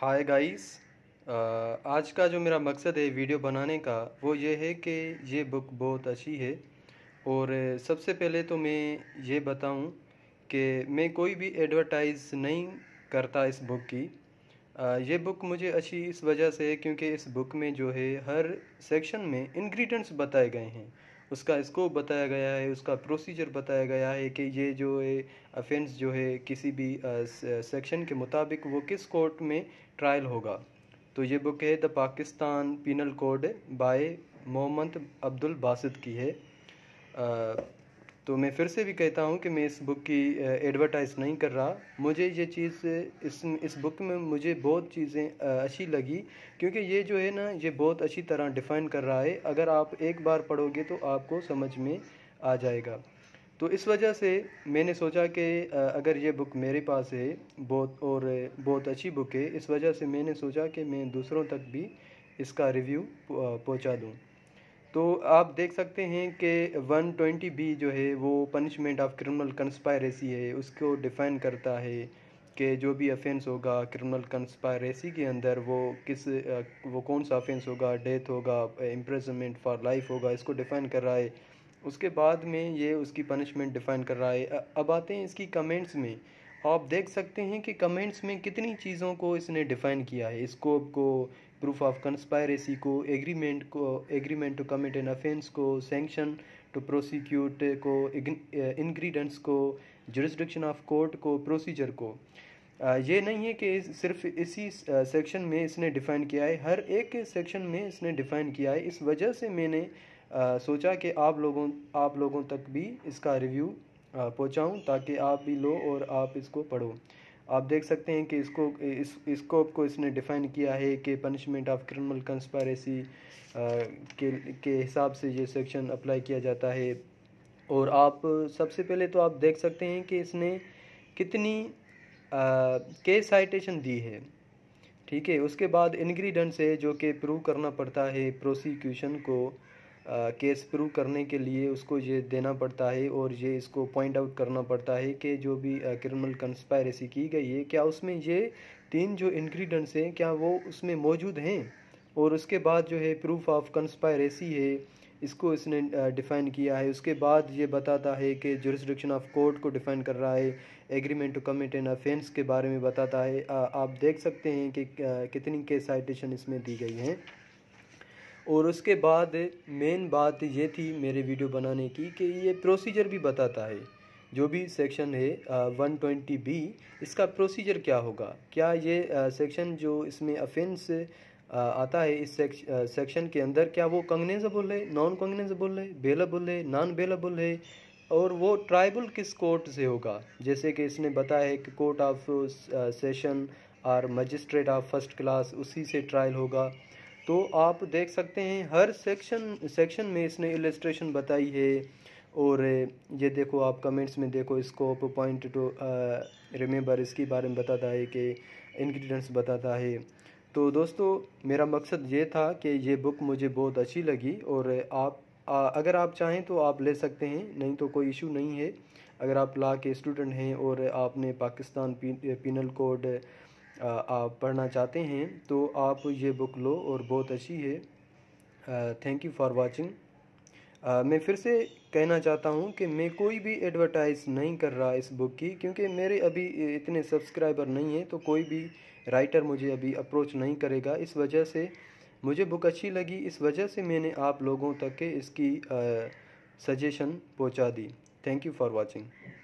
hi guys आज का जो मेरा मकसद है वीडियो बनाने का वो ये है कि ये बुक बहुत अच्छी है और सबसे पहले तो मैं ये बताऊं कि मैं कोई भी एडवर्टाइज़ नहीं करता इस बुक की ये बुक मुझे अच्छी इस वजह से है क्योंकि इस बुक में जो है हर सेक्शन में इंग्रेडिएंट्स बताए गए हैं उसका स्कोप बताया गया है उसका प्रोसीजर बताया गया है कि ये जो है अफेंस जो है किसी भी सेक्शन के मुताबिक वो किस कोर्ट में ट्रायल होगा तो ये बुक है the Pakistan penal code by Mohammad Abdul Basit की है तो मैं फिर से भी कहता हूँ कि मैं इस बुक की एडवर्टाइज़ नहीं कर रहा मुझे ये चीज़ इस इस बुक में मुझे बहुत चीज़ें अच्छी लगी क्योंकि ये जो है ना ये बहुत अच्छी तरह डिफ़ाइन कर रहा है अगर आप एक बार पढ़ोगे तो आपको समझ में आ जाएगा तो इस वजह से मैंने सोचा कि अगर ये बुक मेरे पास है बहुत और बहुत अच्छी बुक है इस वजह से मैंने सोचा कि मैं दूसरों तक भी इसका रिव्यू पहुंचा दूं तो आप देख सकते हैं कि 120 बी जो है वो पनिशमेंट ऑफ क्रिमिनल कंस्पायरेसी है उसको डिफ़ाइन करता है कि जो भी अफेंस होगा क्रिमिनल कंस्पायरेसी के अंदर वो किस वो कौन सा अफेंस होगा डेथ होगा इम्प्रेजमेंट फॉर लाइफ होगा इसको डिफ़ाइन कर रहा है उसके बाद में ये उसकी पनिशमेंट डिफ़ाइन कर रहा है अब आते हैं इसकी कमेंट्स में आप देख सकते हैं कि कमेंट्स में कितनी चीज़ों को इसने डिफ़ाइन किया है स्कोप को प्रूफ ऑफ कंस्पायरेसी को एग्रीमेंट को agreement to commit an offence को सेंक्शन टू प्रोसिक्यूट को इंग्रीडेंट्स uh, को जुरिस्डिक्शन ऑफ कोर्ट को प्रोसीजर को ये नहीं है कि सिर्फ इसी सेक्शन में इसने डिफ़ाइन किया है हर एक सेक्शन में इसने डिफ़ाइन किया है इस वजह से मैंने सोचा कि आप लोगों आप लोगों तक भी इसका रिव्यू पहुंचाऊं ताकि आप भी लो और आप इसको पढ़ो आप देख सकते हैं कि इसको इस स्कोप को इसने डिफ़ाइन किया है कि पनिशमेंट ऑफ क्रिमिनल कंस्पायरेसी के के हिसाब से ये सेक्शन अप्लाई किया जाता है और आप सबसे पहले तो आप देख सकते हैं कि इसने कितनी के साइटेशन दी है ठीक है उसके बाद इन्ग्रीडेंट है जो कि प्रूव करना पड़ता है प्रोसिक्यूशन को केस प्रूव करने के लिए उसको ये देना पड़ता है और ये इसको पॉइंट आउट करना पड़ता है कि जो भी क्रिमिनल कंस्पायरेसी की गई है क्या उसमें ये तीन जो इन्ग्रीडेंट्स हैं क्या वो उसमें मौजूद हैं और उसके बाद जो है प्रूफ ऑफ कंस्पायरेसी है इसको इसने डिफ़ाइन किया है उसके बाद ये बताता है कि जुरिस्डिक्शन ऑफ कोर्ट को डिफ़ाइन कर रहा है agreement to commit an offence के बारे में बताता है आ, आप देख सकते हैं कि कितनी केस साइटेशन इसमें दी गई हैं और उसके बाद मेन बात ये थी मेरे वीडियो बनाने की कि ये प्रोसीजर भी बताता है जो भी सेक्शन है वन ट्वेंटी बी इसका प्रोसीजर क्या होगा क्या ये सेक्शन जो इसमें अफेंस आता है इस सेक्शन के अंदर क्या वो बोल है नॉन कंगनेजेबल है बेलेबल है नॉन बेलेबल है और वो ट्राइबल किस कोर्ट से होगा जैसे कि इसने बताया है कि कोर्ट ऑफ सेशन और मजिस्ट्रेट ऑफ फर्स्ट क्लास उसी से ट्रायल होगा तो आप देख सकते हैं हर सेक्शन सेक्शन में इसने इलस्ट्रेशन बताई है और ये देखो आप कमेंट्स में देखो स्कोप पॉइंट टू रिमेंबर इसके बारे में बताता है कि इन्ग्रीडियंट्स बताता है तो दोस्तों मेरा मकसद ये था कि ये बुक मुझे बहुत अच्छी लगी और आप आ, अगर आप चाहें तो आप ले सकते हैं नहीं तो कोई इशू नहीं है अगर आप ला के स्टूडेंट हैं और आपने पाकिस्तान पिनल कोड आप पढ़ना चाहते हैं तो आप ये बुक लो और बहुत अच्छी है thank you for watching ah, मैं फिर से कहना चाहता हूँ कि मैं कोई भी एडवर्टाइज़ नहीं कर रहा इस बुक की क्योंकि मेरे अभी इतने सब्सक्राइबर नहीं हैं तो कोई भी राइटर मुझे अभी अप्रोच नहीं करेगा इस वजह से मुझे बुक अच्छी लगी इस वजह से मैंने आप लोगों तक के इसकी सजेशन पहुँचा दी थैंक यू फॉर वॉचिंग